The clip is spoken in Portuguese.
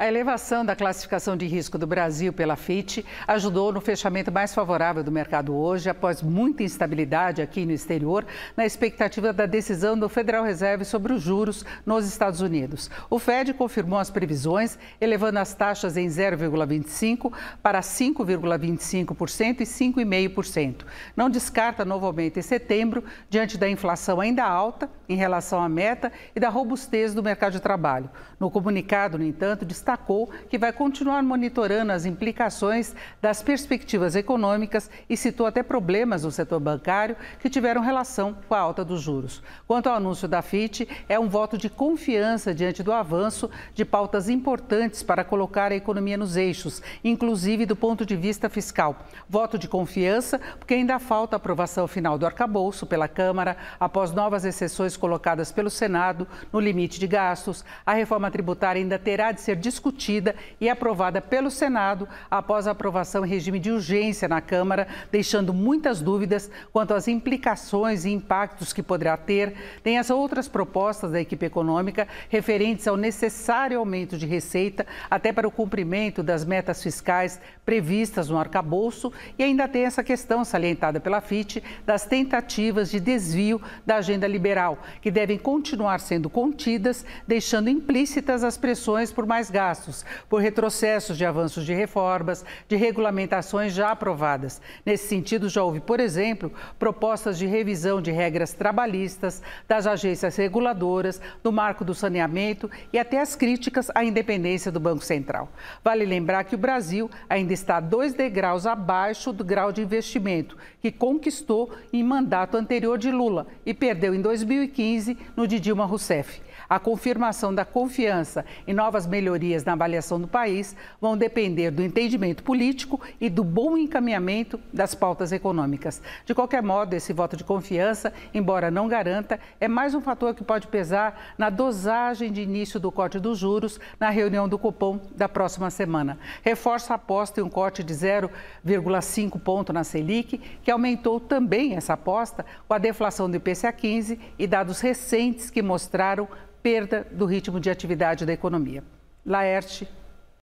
A elevação da classificação de risco do Brasil pela FIT ajudou no fechamento mais favorável do mercado hoje, após muita instabilidade aqui no exterior, na expectativa da decisão do Federal Reserve sobre os juros nos Estados Unidos. O Fed confirmou as previsões, elevando as taxas em 0,25 para 5,25% e 5,5%. Não descarta novo aumento em setembro, diante da inflação ainda alta em relação à meta e da robustez do mercado de trabalho. No comunicado, no entanto, destaca destacou que vai continuar monitorando as implicações das perspectivas econômicas e citou até problemas no setor bancário que tiveram relação com a alta dos juros. Quanto ao anúncio da FIT, é um voto de confiança diante do avanço de pautas importantes para colocar a economia nos eixos, inclusive do ponto de vista fiscal. Voto de confiança porque ainda falta a aprovação final do arcabouço pela Câmara após novas exceções colocadas pelo Senado no limite de gastos. A reforma tributária ainda terá de ser discutida discutida e aprovada pelo Senado após a aprovação em regime de urgência na Câmara, deixando muitas dúvidas quanto às implicações e impactos que poderá ter. Tem as outras propostas da equipe econômica referentes ao necessário aumento de receita até para o cumprimento das metas fiscais previstas no arcabouço e ainda tem essa questão salientada pela FIT das tentativas de desvio da agenda liberal, que devem continuar sendo contidas, deixando implícitas as pressões por mais gastos gastos por retrocessos de avanços de reformas, de regulamentações já aprovadas. Nesse sentido, já houve, por exemplo, propostas de revisão de regras trabalhistas, das agências reguladoras, no marco do saneamento e até as críticas à independência do Banco Central. Vale lembrar que o Brasil ainda está dois degraus abaixo do grau de investimento que conquistou em mandato anterior de Lula e perdeu em 2015 no de Dilma Rousseff. A confirmação da confiança e novas melhorias na avaliação do país vão depender do entendimento político e do bom encaminhamento das pautas econômicas. De qualquer modo, esse voto de confiança, embora não garanta, é mais um fator que pode pesar na dosagem de início do corte dos juros na reunião do Copom da próxima semana. Reforça a aposta em um corte de 0,5 ponto na Selic, que aumentou também essa aposta com a deflação do IPCA 15 e dados recentes que mostraram perda do ritmo de atividade da economia. Laerte,